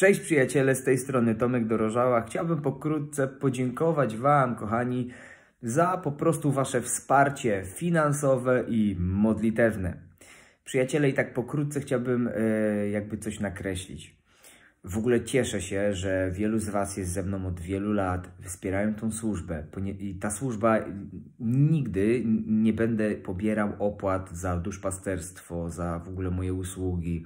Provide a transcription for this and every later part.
Cześć przyjaciele, z tej strony Tomek Dorożała. Chciałbym pokrótce podziękować Wam, kochani, za po prostu Wasze wsparcie finansowe i modlitewne. Przyjaciele, i tak pokrótce chciałbym yy, jakby coś nakreślić. W ogóle cieszę się, że wielu z Was jest ze mną od wielu lat, wspierają tą służbę. I ta służba nigdy nie będę pobierał opłat za duszpasterstwo, za w ogóle moje usługi,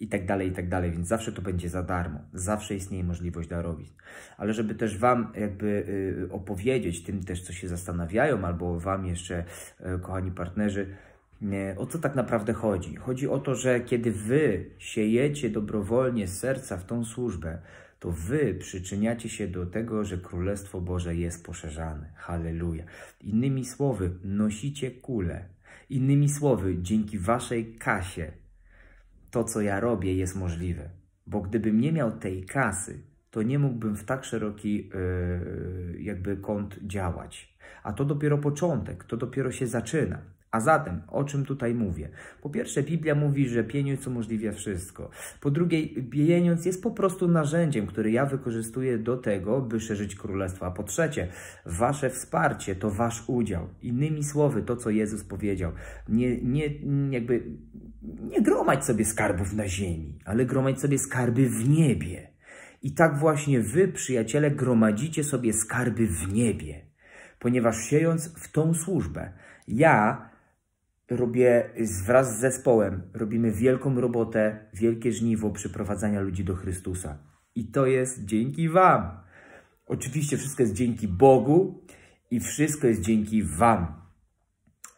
i tak dalej, i tak dalej, więc zawsze to będzie za darmo, zawsze istnieje możliwość darowizn. Ale żeby też Wam jakby y, opowiedzieć tym też, co się zastanawiają, albo Wam jeszcze, y, kochani partnerzy, o co tak naprawdę chodzi? Chodzi o to, że kiedy Wy siejecie dobrowolnie z serca w tą służbę, to Wy przyczyniacie się do tego, że Królestwo Boże jest poszerzane. Halleluja. Innymi słowy, nosicie kulę. Innymi słowy, dzięki Waszej kasie to, co ja robię, jest możliwe. Bo gdybym nie miał tej kasy, to nie mógłbym w tak szeroki yy, jakby kąt działać. A to dopiero początek, to dopiero się zaczyna. A zatem, o czym tutaj mówię? Po pierwsze, Biblia mówi, że pieniądz umożliwia wszystko. Po drugie, pieniądz jest po prostu narzędziem, które ja wykorzystuję do tego, by szerzyć królestwo. A po trzecie, wasze wsparcie to wasz udział. Innymi słowy, to co Jezus powiedział. Nie, nie, jakby nie gromadź sobie skarbów na ziemi, ale gromadź sobie skarby w niebie. I tak właśnie wy, przyjaciele, gromadzicie sobie skarby w niebie, ponieważ siejąc w tą służbę, ja robię wraz z zespołem, robimy wielką robotę, wielkie żniwo przyprowadzania ludzi do Chrystusa. I to jest dzięki Wam. Oczywiście wszystko jest dzięki Bogu i wszystko jest dzięki Wam.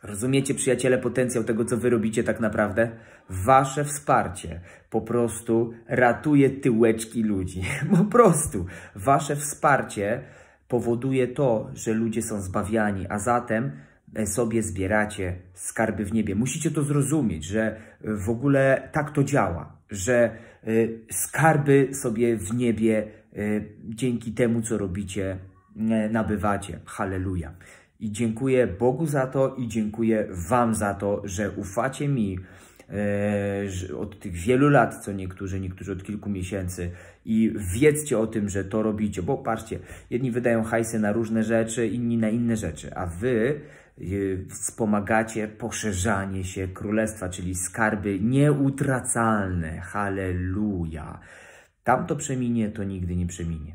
Rozumiecie, przyjaciele, potencjał tego, co wy robicie tak naprawdę? Wasze wsparcie po prostu ratuje tyłeczki ludzi. Po prostu. Wasze wsparcie powoduje to, że ludzie są zbawiani, a zatem e, sobie zbieracie skarby w niebie. Musicie to zrozumieć, że e, w ogóle tak to działa, że e, skarby sobie w niebie dzięki temu, co robicie, nabywacie. Hallelujah. I dziękuję Bogu za to i dziękuję Wam za to, że ufacie mi e, od tych wielu lat, co niektórzy, niektórzy od kilku miesięcy i wiedzcie o tym, że to robicie, bo patrzcie, jedni wydają hajsy na różne rzeczy, inni na inne rzeczy, a Wy e, wspomagacie poszerzanie się królestwa, czyli skarby nieutracalne. Halleluja. to przeminie, to nigdy nie przeminie.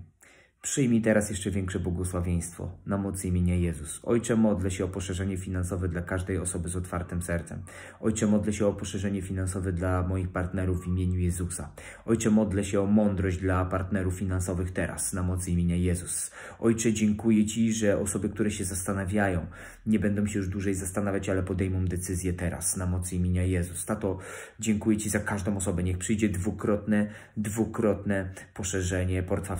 Przyjmij teraz jeszcze większe błogosławieństwo na mocy imienia Jezus. Ojcze, modlę się o poszerzenie finansowe dla każdej osoby z otwartym sercem. Ojcze, modlę się o poszerzenie finansowe dla moich partnerów w imieniu Jezusa. Ojcze, modlę się o mądrość dla partnerów finansowych teraz na mocy imienia Jezus. Ojcze, dziękuję Ci, że osoby, które się zastanawiają, nie będą się już dłużej zastanawiać, ale podejmą decyzję teraz na mocy imienia Jezus. Tato, dziękuję Ci za każdą osobę. Niech przyjdzie dwukrotne, dwukrotne poszerzenie portfela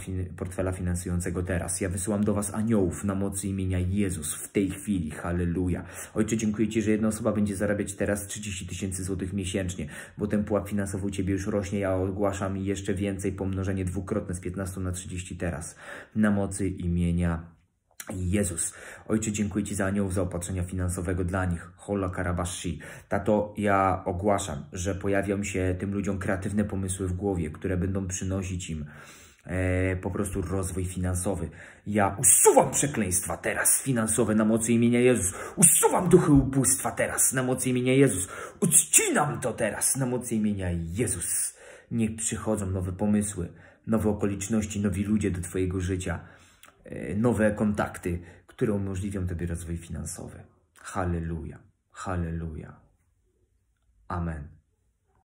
finansowego finansującego teraz. Ja wysyłam do Was aniołów na mocy imienia Jezus w tej chwili. Halleluja. Ojcze, dziękuję Ci, że jedna osoba będzie zarabiać teraz 30 tysięcy złotych miesięcznie, bo ten pułap finansowy u Ciebie już rośnie. Ja ogłaszam jeszcze więcej pomnożenie dwukrotne z 15 na 30 teraz na mocy imienia Jezus, Ojcze, dziękuję Ci za aniołów zaopatrzenia finansowego dla nich. Hola Karabashi. Tato, ja ogłaszam, że pojawią się tym ludziom kreatywne pomysły w głowie, które będą przynosić im e, po prostu rozwój finansowy. Ja usuwam przekleństwa teraz finansowe na mocy imienia Jezus. Usuwam duchy ubóstwa teraz na mocy imienia Jezus. Odcinam to teraz na mocy imienia Jezus. Niech przychodzą nowe pomysły, nowe okoliczności, nowi ludzie do Twojego życia, e, nowe kontakty, które umożliwią Tobie rozwój finansowy. Hallelujah, Hallelujah, Amen.